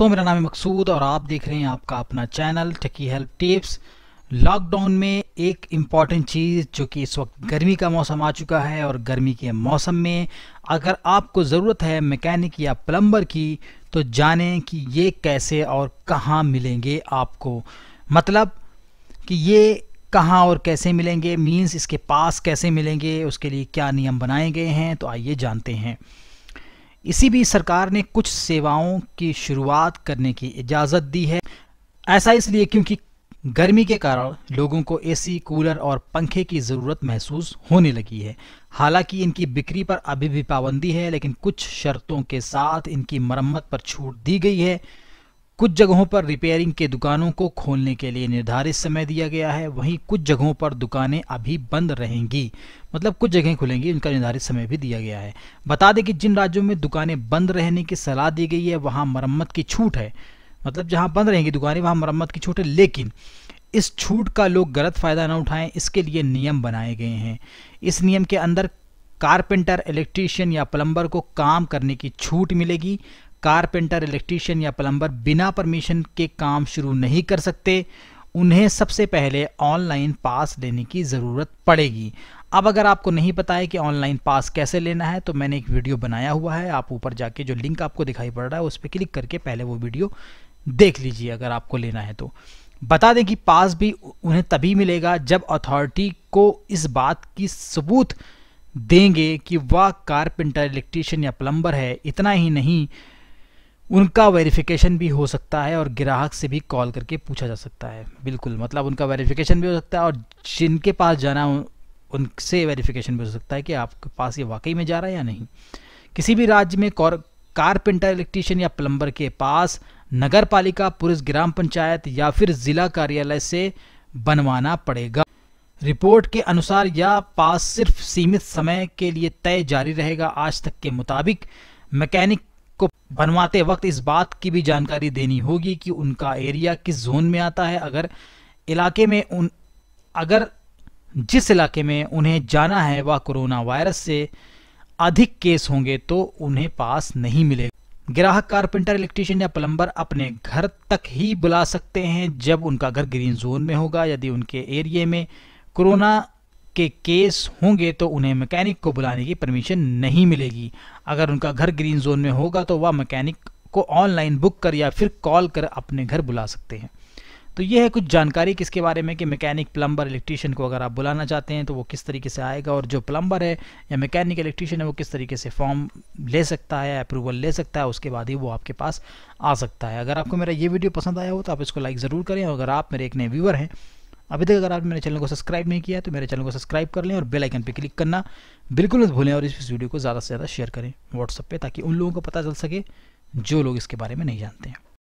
दोस्तों मेरा नाम है मकसूद और आप देख रहे हैं आपका अपना चैनल टकी हेल्प टिप्स लॉकडाउन में एक इम्पॉर्टेंट चीज़ जो कि इस वक्त गर्मी का मौसम आ चुका है और गर्मी के मौसम में अगर आपको ज़रूरत है मैकेनिक या प्लम्बर की तो जानें कि ये कैसे और कहाँ मिलेंगे आपको मतलब कि ये कहाँ और कैसे मिलेंगे मीन्स इसके पास कैसे मिलेंगे उसके लिए क्या नियम बनाए गए हैं तो आइए जानते हैं इसी भी सरकार ने कुछ सेवाओं की शुरुआत करने की इजाज़त दी है ऐसा इसलिए क्योंकि गर्मी के कारण लोगों को एसी, कूलर और पंखे की ज़रूरत महसूस होने लगी है हालांकि इनकी बिक्री पर अभी भी पाबंदी है लेकिन कुछ शर्तों के साथ इनकी मरम्मत पर छूट दी गई है कुछ जगहों पर रिपेयरिंग के दुकानों को खोलने के लिए निर्धारित समय दिया गया है वहीं कुछ जगहों पर दुकानें अभी बंद रहेंगी मतलब कुछ जगहें खुलेंगी उनका निर्धारित समय भी दिया गया है बता दें कि जिन राज्यों में दुकानें बंद रहने की सलाह दी गई है वहाँ मरम्मत की छूट है मतलब जहाँ बंद रहेंगी दुकानें वहाँ मरम्मत की छूट है लेकिन इस छूट का लोग गलत फ़ायदा ना उठाएं इसके लिए नियम बनाए गए हैं इस नियम के अंदर कारपेंटर इलेक्ट्रीशियन या प्लम्बर को काम करने की छूट मिलेगी कारपेंटर इलेक्ट्रीशियन या प्लम्बर बिना परमिशन के काम शुरू नहीं कर सकते उन्हें सबसे पहले ऑनलाइन पास लेने की ज़रूरत पड़ेगी अब अगर आपको नहीं पता है कि ऑनलाइन पास कैसे लेना है तो मैंने एक वीडियो बनाया हुआ है आप ऊपर जाके जो लिंक आपको दिखाई पड़ रहा है उस पर क्लिक करके पहले वो वीडियो देख लीजिए अगर आपको लेना है तो बता दें कि पास भी उन्हें तभी मिलेगा जब अथॉरिटी को इस बात की सबूत देंगे कि वह कारपेंटर इलेक्ट्रीशियन या प्लम्बर है इतना ही नहीं उनका वेरिफिकेशन भी हो सकता है और ग्राहक से भी कॉल करके पूछा जा सकता है बिल्कुल मतलब उनका वेरिफिकेशन भी हो सकता है और जिनके पास जाना उनसे वेरिफिकेशन भी हो सकता है कि आपके पास ये वाकई में जा रहा है या नहीं किसी भी राज्य में कारपेंटर इलेक्ट्रीशियन या प्लम्बर के पास नगर पालिका पुलिस ग्राम पंचायत या फिर ज़िला कार्यालय से बनवाना पड़ेगा रिपोर्ट के अनुसार यह पास सिर्फ सीमित समय के लिए तय जारी रहेगा आज तक के मुताबिक मैकेनिक को बनवाते वक्त इस बात की भी जानकारी देनी होगी कि उनका एरिया किस जोन में आता है अगर इलाके में उन अगर जिस इलाके में उन्हें जाना है वह कोरोना वायरस से अधिक केस होंगे तो उन्हें पास नहीं मिलेगा ग्राहक कारपेंटर इलेक्ट्रीशियन या प्लम्बर अपने घर तक ही बुला सकते हैं जब उनका घर ग्रीन जोन में होगा यदि उनके एरिए में कोरोना के केस होंगे तो उन्हें मैकेनिक को बुलाने की परमिशन नहीं मिलेगी अगर उनका घर ग्रीन जोन में होगा तो वह मैकेनिक को ऑनलाइन बुक कर या फिर कॉल कर अपने घर बुला सकते हैं तो यह है कुछ जानकारी किसके बारे में कि मैकेनिक प्लम्बर इलेक्ट्रीशियन को अगर आप बुलाना चाहते हैं तो वो किस तरीके से आएगा और जो प्लम्बर है या मैकेनिक इलेक्ट्रीशियन है वो किस तरीके से फॉर्म ले सकता है अप्रूवल ले सकता है उसके बाद ही वो आपके पास आ सकता है अगर आपको मेरा ये वीडियो पसंद आया हो तो आप इसको लाइक ज़रूर करें अगर आप मेरे एक नए व्यूवर हैं अभी तक अगर आपने मेरे चैनल को सब्सक्राइब नहीं किया तो मेरे चैनल को सब्सक्राइब कर लें और बेल आइकन पर क्लिक करना बिल्कुल मत भूलें और इस वीडियो को ज़्यादा से ज़्यादा शेयर करें व्हाट्सअप पर ताकि उन लोगों को पता चल सके जो लोग इसके बारे में नहीं जानते हैं